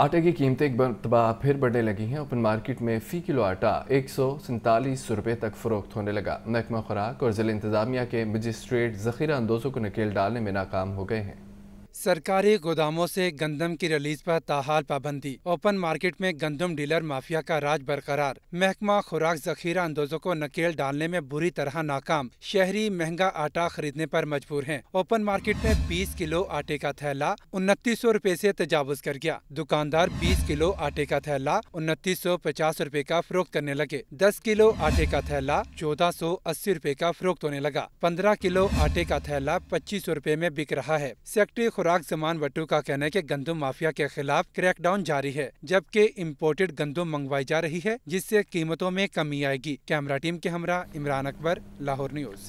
आटे की कीमतें एक बार फिर बढ़ने लगी हैं ओपन मार्केट में फ़ी किलो आटा एक सौ सैंतालीस रुपये तक फ़रोख्त होने लगा महकमा खुराक और जिले इंतज़ामिया के मजिस्ट्रेट ज़ख़ीरा अंदोज़ों को नकेल डालने में नाकाम हो गए हैं सरकारी गोदामों से गंदम की रिलीज पर ताहाल पाबंदी ओपन मार्केट में गंदम डीलर माफिया का राज बरकरार महकमा खुराक जखीरा अंदोजों को नकेल डालने में बुरी तरह नाकाम शहरी महंगा आटा खरीदने पर मजबूर हैं। ओपन मार्केट में 20 किलो आटे का थैला उनतीस सौ रूपए ऐसी तजावज कर गया दुकानदार बीस किलो आटे का थैला उनतीस सौ पचास रूपए का फरोख्त करने लगे दस किलो आटे का थैला चौदह सौ अस्सी रूपए का फरोख्त होने लगा पंद्रह किलो आटे का थैला पच्चीस सौ रूपए में बिक रहा है सेक्रेटरी खुराक जमान वटू का कहना है कि गंदम माफिया के खिलाफ क्रैकडाउन जारी है जबकि इम्पोर्टेड गंदम मंगवाई जा रही है जिससे कीमतों में कमी आएगी कैमरा टीम के हमरा इमरान अकबर लाहौर न्यूज